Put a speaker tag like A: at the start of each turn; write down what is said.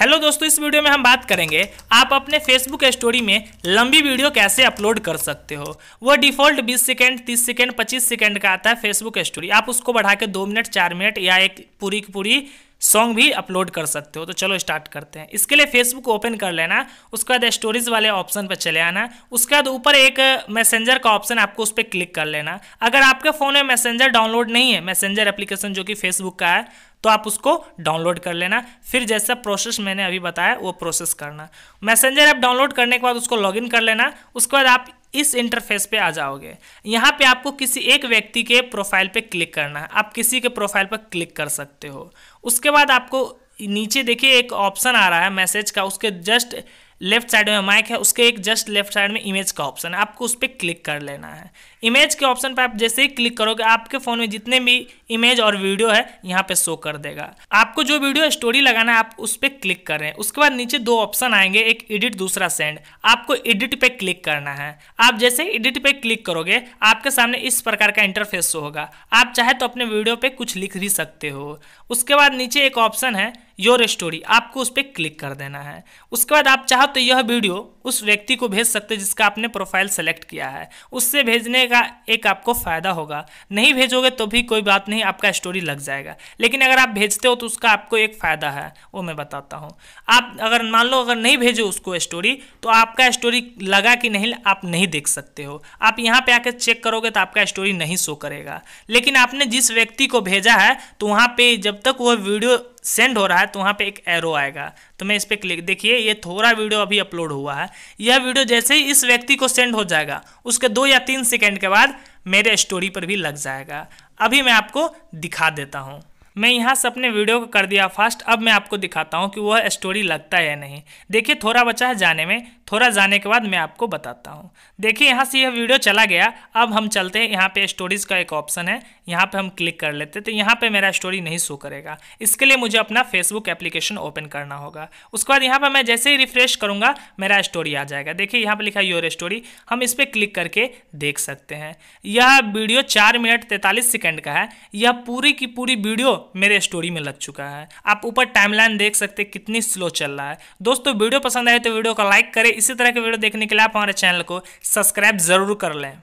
A: hello दोस्तों इस video में हम बात करेंगे आप अपने फेसबुक स्टोरी में लंबी वीडियो कैसे अपलोड कर सकते हो वो डिफॉल्ट 20 सेकेंड 30 सेकेंड 25 सेकेंड का आता है फेसबुक स्टोरी आप उसको बढ़ा के दो मिनट चार मिनट या एक पूरी की पूरी सॉन्ग भी अपलोड कर सकते हो तो चलो स्टार्ट करते हैं इसके लिए फेसबुक ओपन कर लेना उसके बाद स्टोरीज वाले ऑप्शन पर चले आना उसके बाद ऊपर एक मैसेंजर का ऑप्शन आपको उस पर क्लिक कर लेना अगर आपके फ़ोन में मैसेंजर डाउनलोड नहीं है मैसेंजर एप्लीकेशन जो कि फेसबुक का है तो आप उसको डाउनलोड कर लेना फिर जैसा प्रोसेस मैंने अभी बताया वो प्रोसेस करना मैसेंजर ऐप डाउनलोड करने के बाद उसको लॉगिन कर लेना उसके बाद आप इस इंटरफेस पे आ जाओगे यहाँ पे आपको किसी एक व्यक्ति के प्रोफाइल पे क्लिक करना है आप किसी के प्रोफाइल पर क्लिक कर सकते हो उसके बाद आपको नीचे देखिए एक ऑप्शन आ रहा है मैसेज का उसके जस्ट लेफ्ट साइड में माइक है उसके एक जस्ट लेफ्ट साइड में इमेज का ऑप्शन है आपको उस पर क्लिक कर लेना है इमेज के ऑप्शन पर आप जैसे ही क्लिक करोगे आपके फ़ोन में जितने भी इमेज और वीडियो है यहाँ पे शो कर देगा आपको जो वीडियो स्टोरी लगाना है आप उस पर क्लिक करें उसके बाद नीचे दो ऑप्शन आएंगे एक एडिट दूसरा सेंड आपको एडिट पे क्लिक करना है आप जैसे ही एडिट पे क्लिक करोगे आपके सामने इस प्रकार का इंटरफेस शो होगा आप चाहे तो अपने वीडियो पर कुछ लिख भी सकते हो उसके बाद नीचे एक ऑप्शन है योर स्टोरी आपको उस पर क्लिक कर देना है उसके बाद आप चाहो तो यह वीडियो उस व्यक्ति को भेज सकते हैं जिसका आपने प्रोफाइल सेलेक्ट किया है उससे भेजने का एक आपको फ़ायदा होगा नहीं भेजोगे तो भी कोई बात नहीं आपका स्टोरी लग जाएगा लेकिन अगर आप भेजते हो तो उसका आपको एक फ़ायदा है वो मैं बताता हूँ आप अगर मान लो अगर नहीं भेजो उसको स्टोरी तो आपका स्टोरी लगा कि नहीं आप नहीं देख सकते हो आप यहाँ पर आकर चेक करोगे तो आपका स्टोरी नहीं शो करेगा लेकिन आपने जिस व्यक्ति को भेजा है तो वहाँ पर जब तक वह वीडियो सेंड हो रहा है तो वहाँ पे एक एरो आएगा तो मैं इस पर क्लिक देखिए ये थोड़ा वीडियो अभी अपलोड हुआ है यह वीडियो जैसे ही इस व्यक्ति को सेंड हो जाएगा उसके दो या तीन सेकेंड के बाद मेरे स्टोरी पर भी लग जाएगा अभी मैं आपको दिखा देता हूँ मैं यहाँ से अपने वीडियो को कर दिया फास्ट अब मैं आपको दिखाता हूँ कि वह स्टोरी लगता है या नहीं देखिए थोड़ा बचा है जाने में थोड़ा जाने के बाद मैं आपको बताता हूँ देखिए यहाँ से यह वीडियो चला गया अब हम चलते हैं यहाँ पे स्टोरीज का एक ऑप्शन है यहाँ पे हम क्लिक कर लेते तो यहाँ पे मेरा स्टोरी नहीं शो करेगा इसके लिए मुझे अपना फेसबुक एप्लीकेशन ओपन करना होगा उसके बाद यहाँ पर मैं जैसे ही रिफ्रेश करूँगा मेरा स्टोरी आ जाएगा देखिए यहाँ पर लिखा योर स्टोरी हम इस पर क्लिक करके देख सकते हैं यह वीडियो चार मिनट तैंतालीस सेकेंड का है यह पूरी की पूरी वीडियो मेरे स्टोरी में लग चुका है आप ऊपर टाइमलाइन देख सकते कितनी स्लो चल रहा है दोस्तों वीडियो पसंद आए तो वीडियो को लाइक करें इसी तरह के वीडियो देखने के लिए आप हमारे चैनल को सब्सक्राइब जरूर कर लें